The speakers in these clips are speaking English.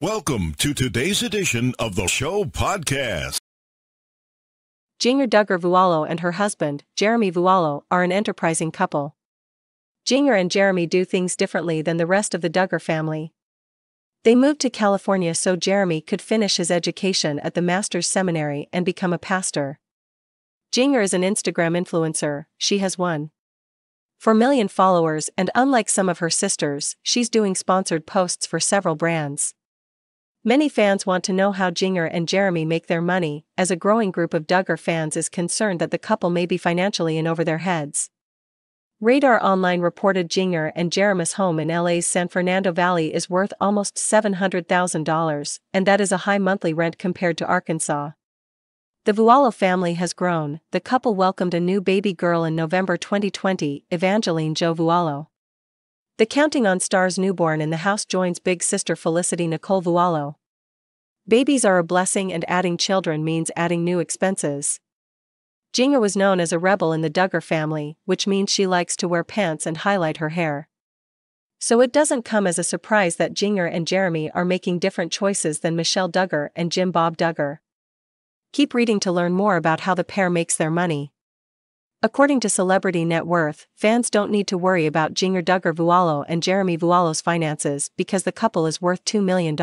Welcome to today's edition of the show podcast. Jinger Duggar Vualo and her husband, Jeremy Vualo, are an enterprising couple. Jinger and Jeremy do things differently than the rest of the Duggar family. They moved to California so Jeremy could finish his education at the Master's Seminary and become a pastor. Jinger is an Instagram influencer, she has one. 4 million followers, and unlike some of her sisters, she's doing sponsored posts for several brands. Many fans want to know how Jinger and Jeremy make their money, as a growing group of Duggar fans is concerned that the couple may be financially in over their heads. Radar Online reported Jinger and Jeremy's home in LA's San Fernando Valley is worth almost $700,000, and that is a high monthly rent compared to Arkansas. The Vualo family has grown, the couple welcomed a new baby girl in November 2020, Evangeline Jo Vualo. The Counting on Stars newborn in the house joins big sister Felicity Nicole Vualo, Babies are a blessing, and adding children means adding new expenses. Jinga was known as a rebel in the Duggar family, which means she likes to wear pants and highlight her hair. So it doesn't come as a surprise that Jinger and Jeremy are making different choices than Michelle Duggar and Jim Bob Duggar. Keep reading to learn more about how the pair makes their money. According to Celebrity Net Worth, fans don't need to worry about Jinger Duggar Vualo and Jeremy Vualo's finances because the couple is worth $2 million.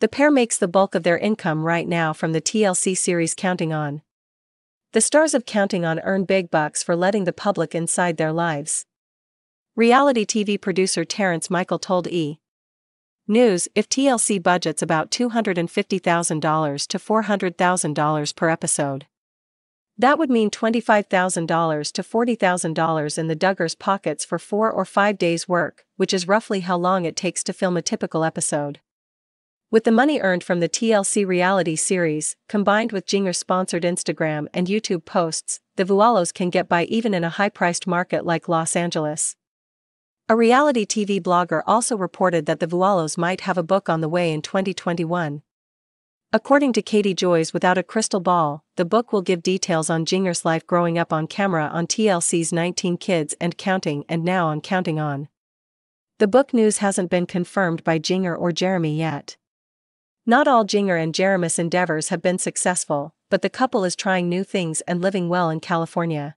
The pair makes the bulk of their income right now from the TLC series Counting On. The stars of Counting On earn big bucks for letting the public inside their lives. Reality TV producer Terrence Michael told E! News if TLC budgets about $250,000 to $400,000 per episode. That would mean $25,000 to $40,000 in the Duggars' pockets for four or five days' work, which is roughly how long it takes to film a typical episode. With the money earned from the TLC reality series, combined with Jinger's sponsored Instagram and YouTube posts, the Vualos can get by even in a high-priced market like Los Angeles. A reality TV blogger also reported that the Vualos might have a book on the way in 2021. According to Katie Joy's Without a Crystal Ball, the book will give details on Jinger's life growing up on camera on TLC's 19 Kids and Counting and now on Counting On. The book news hasn't been confirmed by Jinger or Jeremy yet. Not all Jinger and Jeremus endeavors have been successful, but the couple is trying new things and living well in California.